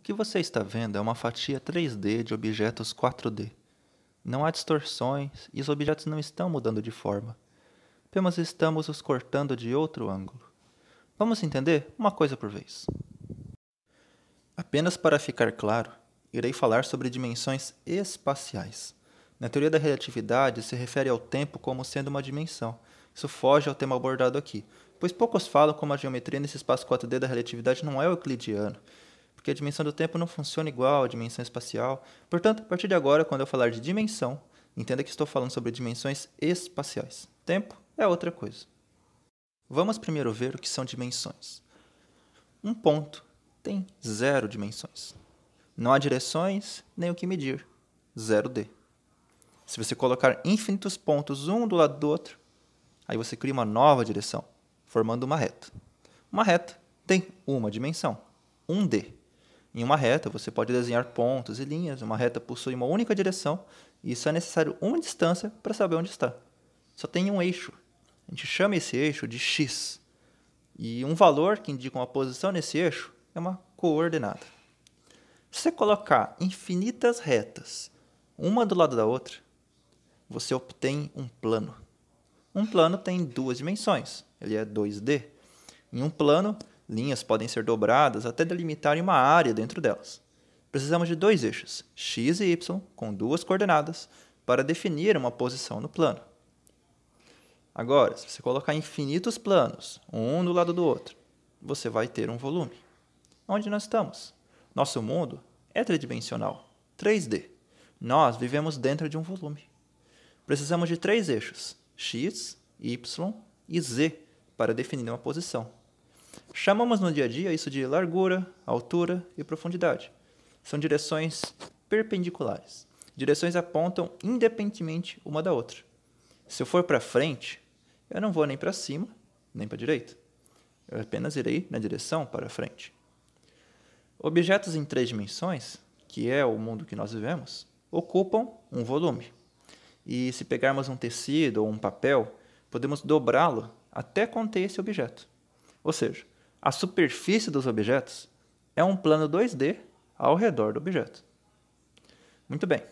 O que você está vendo é uma fatia 3D de objetos 4D. Não há distorções e os objetos não estão mudando de forma. Apenas estamos os cortando de outro ângulo. Vamos entender uma coisa por vez. Apenas para ficar claro, irei falar sobre dimensões espaciais. Na teoria da relatividade, se refere ao tempo como sendo uma dimensão. Isso foge ao tema abordado aqui, pois poucos falam como a geometria nesse espaço 4D da relatividade não é euclidiana, porque a dimensão do tempo não funciona igual à dimensão espacial. Portanto, a partir de agora, quando eu falar de dimensão, entenda que estou falando sobre dimensões espaciais. Tempo é outra coisa. Vamos primeiro ver o que são dimensões. Um ponto tem zero dimensões. Não há direções nem o que medir. Zero D. Se você colocar infinitos pontos um do lado do outro, aí você cria uma nova direção, formando uma reta. Uma reta tem uma dimensão, um D. Em uma reta, você pode desenhar pontos e linhas. Uma reta possui uma única direção e só é necessário uma distância para saber onde está. Só tem um eixo. A gente chama esse eixo de x. E um valor que indica uma posição nesse eixo é uma coordenada. Se você colocar infinitas retas, uma do lado da outra, você obtém um plano. Um plano tem duas dimensões, ele é 2D. Em um plano, linhas podem ser dobradas até delimitarem uma área dentro delas. Precisamos de dois eixos, x e y, com duas coordenadas, para definir uma posição no plano. Agora, se você colocar infinitos planos, um do lado do outro, você vai ter um volume. Onde nós estamos? Nosso mundo é tridimensional, 3D. Nós vivemos dentro de um volume. Precisamos de três eixos, x, y e z, para definir uma posição. Chamamos no dia a dia isso de largura, altura e profundidade. São direções perpendiculares. Direções apontam independentemente uma da outra. Se eu for para frente, eu não vou nem para cima, nem para direita. Eu apenas irei na direção para frente. Objetos em três dimensões, que é o mundo que nós vivemos, ocupam um volume. E se pegarmos um tecido ou um papel, podemos dobrá-lo até conter esse objeto. Ou seja, a superfície dos objetos é um plano 2D ao redor do objeto. Muito bem.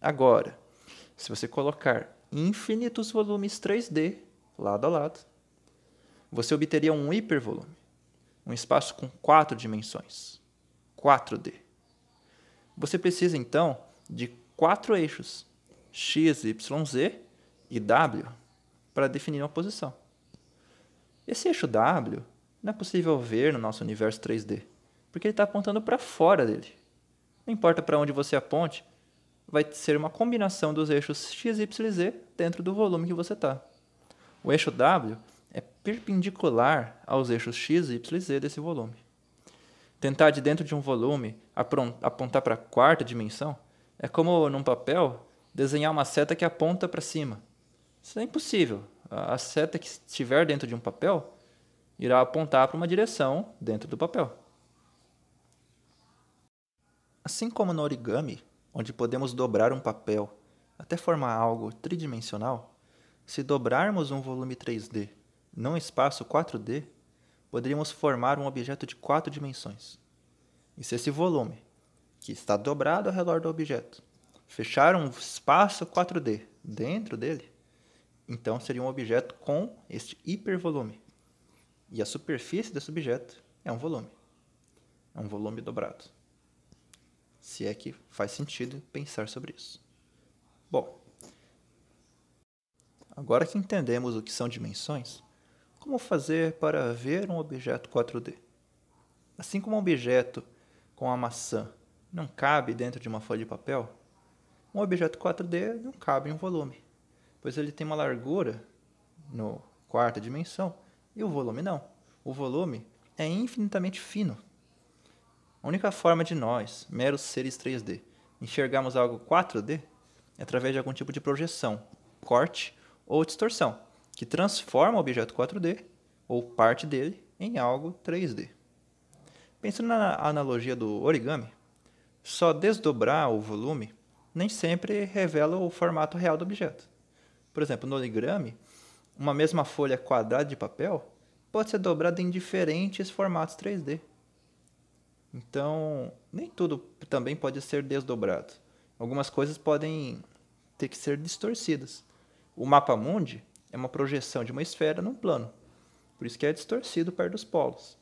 Agora, se você colocar infinitos volumes 3D lado a lado, você obteria um hipervolume, um espaço com quatro dimensões, 4D. Você precisa então de quatro eixos, x, y, z e w, para definir uma posição. Esse eixo W não é possível ver no nosso universo 3D, porque ele está apontando para fora dele. Não importa para onde você aponte, vai ser uma combinação dos eixos x, y e z dentro do volume que você está. O eixo W é perpendicular aos eixos x, y e z desse volume. Tentar de dentro de um volume apontar para a quarta dimensão é como num papel desenhar uma seta que aponta para cima. Isso é impossível. A seta que estiver dentro de um papel irá apontar para uma direção dentro do papel. Assim como no origami, onde podemos dobrar um papel até formar algo tridimensional, se dobrarmos um volume 3D num espaço 4D, poderíamos formar um objeto de quatro dimensões. E se esse volume, que está dobrado ao redor do objeto, fechar um espaço 4D dentro dele, então seria um objeto com este hipervolume. E a superfície desse objeto é um volume. É um volume dobrado. Se é que faz sentido pensar sobre isso. Bom, agora que entendemos o que são dimensões, como fazer para ver um objeto 4D? Assim como um objeto com a maçã não cabe dentro de uma folha de papel, um objeto 4D não cabe em um volume pois ele tem uma largura no quarta dimensão e o volume não. O volume é infinitamente fino. A única forma de nós, meros seres 3D, enxergarmos algo 4D é através de algum tipo de projeção, corte ou distorção, que transforma o objeto 4D ou parte dele em algo 3D. Pensando na analogia do origami, só desdobrar o volume nem sempre revela o formato real do objeto. Por exemplo, no origami, uma mesma folha quadrada de papel pode ser dobrada em diferentes formatos 3D. Então, nem tudo também pode ser desdobrado. Algumas coisas podem ter que ser distorcidas. O mapa mundi é uma projeção de uma esfera num plano. Por isso que é distorcido perto dos polos.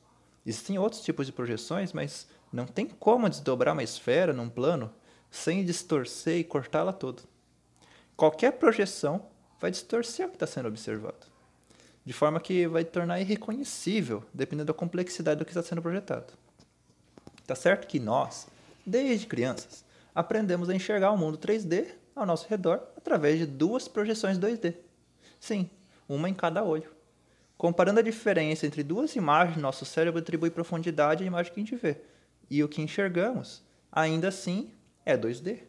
Existem outros tipos de projeções, mas não tem como desdobrar uma esfera num plano sem distorcer e cortá-la toda. Qualquer projeção vai distorcer o que está sendo observado. De forma que vai tornar irreconhecível, dependendo da complexidade do que está sendo projetado. Tá certo que nós, desde crianças, aprendemos a enxergar o mundo 3D ao nosso redor através de duas projeções 2D. Sim, uma em cada olho. Comparando a diferença entre duas imagens, nosso cérebro atribui profundidade à imagem que a gente vê. E o que enxergamos, ainda assim, é 2D.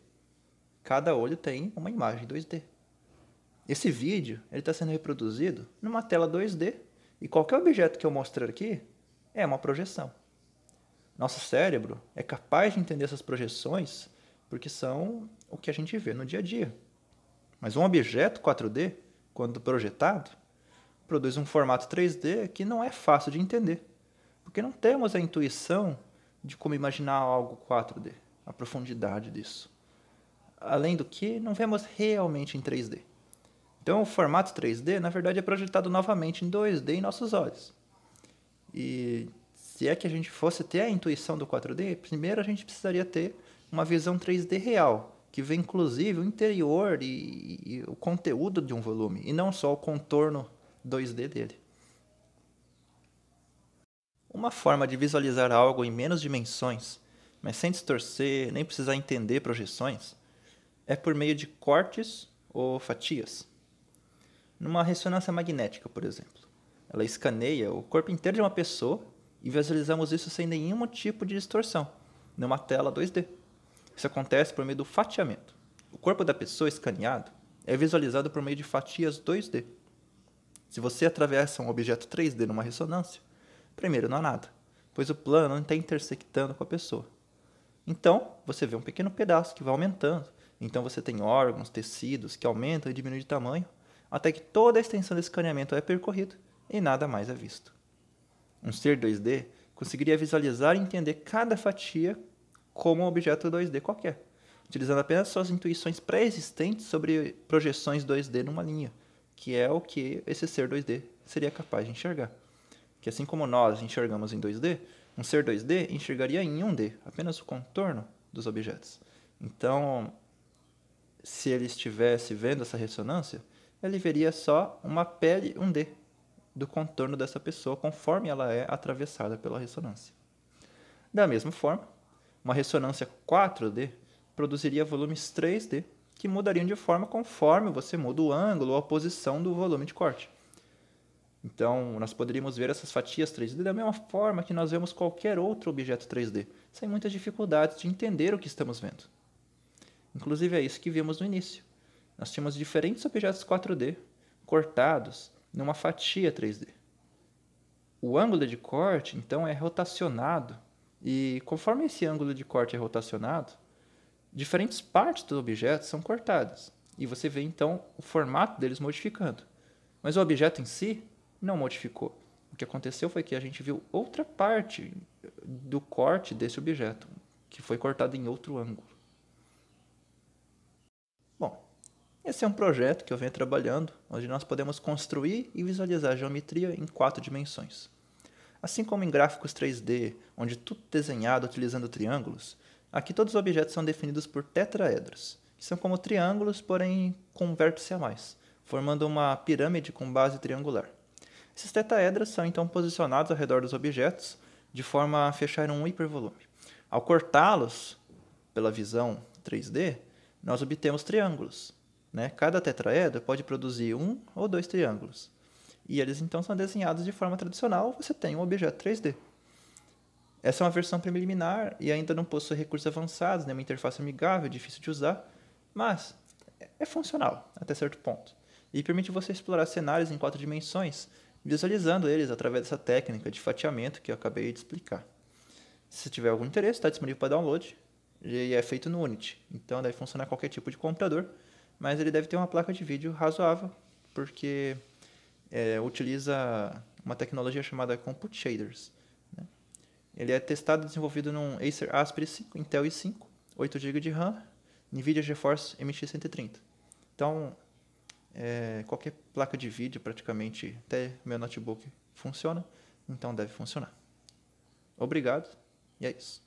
Cada olho tem uma imagem 2D. Esse vídeo está sendo reproduzido numa tela 2D e qualquer objeto que eu mostrar aqui é uma projeção. Nosso cérebro é capaz de entender essas projeções porque são o que a gente vê no dia a dia. Mas um objeto 4D, quando projetado, produz um formato 3D que não é fácil de entender, porque não temos a intuição de como imaginar algo 4D, a profundidade disso. Além do que, não vemos realmente em 3D. Então, o formato 3D, na verdade, é projetado novamente em 2D em nossos olhos. E se é que a gente fosse ter a intuição do 4D, primeiro a gente precisaria ter uma visão 3D real, que vê inclusive o interior e, e, o conteúdo de um volume, e não só o contorno 2D dele. Uma forma de visualizar algo em menos dimensões, mas sem distorcer nem precisar entender projeções, é por meio de cortes ou fatias numa ressonância magnética, por exemplo. Ela escaneia o corpo inteiro de uma pessoa e visualizamos isso sem nenhum tipo de distorção, numa tela 2D. Isso acontece por meio do fatiamento. O corpo da pessoa escaneado é visualizado por meio de fatias 2D. Se você atravessa um objeto 3D numa ressonância, primeiro não há nada, pois o plano não está intersectando com a pessoa. Então, você vê um pequeno pedaço que vai aumentando. Então, você tem órgãos, tecidos que aumentam e diminuem de tamanho, até que toda a extensão desse escaneamento é percorrida e nada mais é visto. Um ser 2D conseguiria visualizar e entender cada fatia como um objeto 2D qualquer, utilizando apenas suas intuições pré-existentes sobre projeções 2D numa linha, que é o que esse ser 2D seria capaz de enxergar. Que assim como nós enxergamos em 2D, um ser 2D enxergaria em 1D, apenas o contorno dos objetos. Então, se ele estivesse vendo essa ressonância, ele veria só uma pele 1D do contorno dessa pessoa conforme ela é atravessada pela ressonância. Da mesma forma, uma ressonância 4D produziria volumes 3D que mudariam de forma conforme você muda o ângulo ou a posição do volume de corte. Então, nós poderíamos ver essas fatias 3D da mesma forma que nós vemos qualquer outro objeto 3D, sem muitas dificuldades de entender o que estamos vendo. Inclusive, é isso que vimos no início nós tínhamos diferentes objetos 4D cortados numa fatia 3D. O ângulo de corte, então, é rotacionado, e conforme esse ângulo de corte é rotacionado, diferentes partes do objeto são cortadas, e você vê então o formato deles modificando. Mas o objeto em si não modificou. O que aconteceu foi que a gente viu outra parte do corte desse objeto, que foi cortado em outro ângulo. Esse é um projeto que eu venho trabalhando, onde nós podemos construir e visualizar a geometria em quatro dimensões. Assim como em gráficos 3D, onde tudo desenhado utilizando triângulos, aqui todos os objetos são definidos por tetraedros, que são como triângulos, porém com um vértice a mais, formando uma pirâmide com base triangular. Esses tetraedros são então posicionados ao redor dos objetos, de forma a fechar um hipervolume. Ao cortá-los pela visão 3D, nós obtemos triângulos, né? Cada tetraedro pode produzir um ou dois triângulos. E eles então são desenhados de forma tradicional, você tem um objeto 3D. Essa é uma versão preliminar e ainda não possui recursos avançados, né? uma interface amigável, difícil de usar, mas é funcional até certo ponto. E permite você explorar cenários em quatro dimensões, visualizando eles através dessa técnica de fatiamento que eu acabei de explicar. Se tiver algum interesse, está disponível para download e é feito no Unity, então deve funcionar qualquer tipo de computador mas ele deve ter uma placa de vídeo razoável, porque é, utiliza uma tecnologia chamada Compute Shaders. Né? Ele é testado e desenvolvido num Acer Aspire 5, Intel i5, 8 GB de RAM, NVIDIA GeForce MX130. Então, é, qualquer placa de vídeo, praticamente, até meu notebook funciona, então deve funcionar. Obrigado e é isso.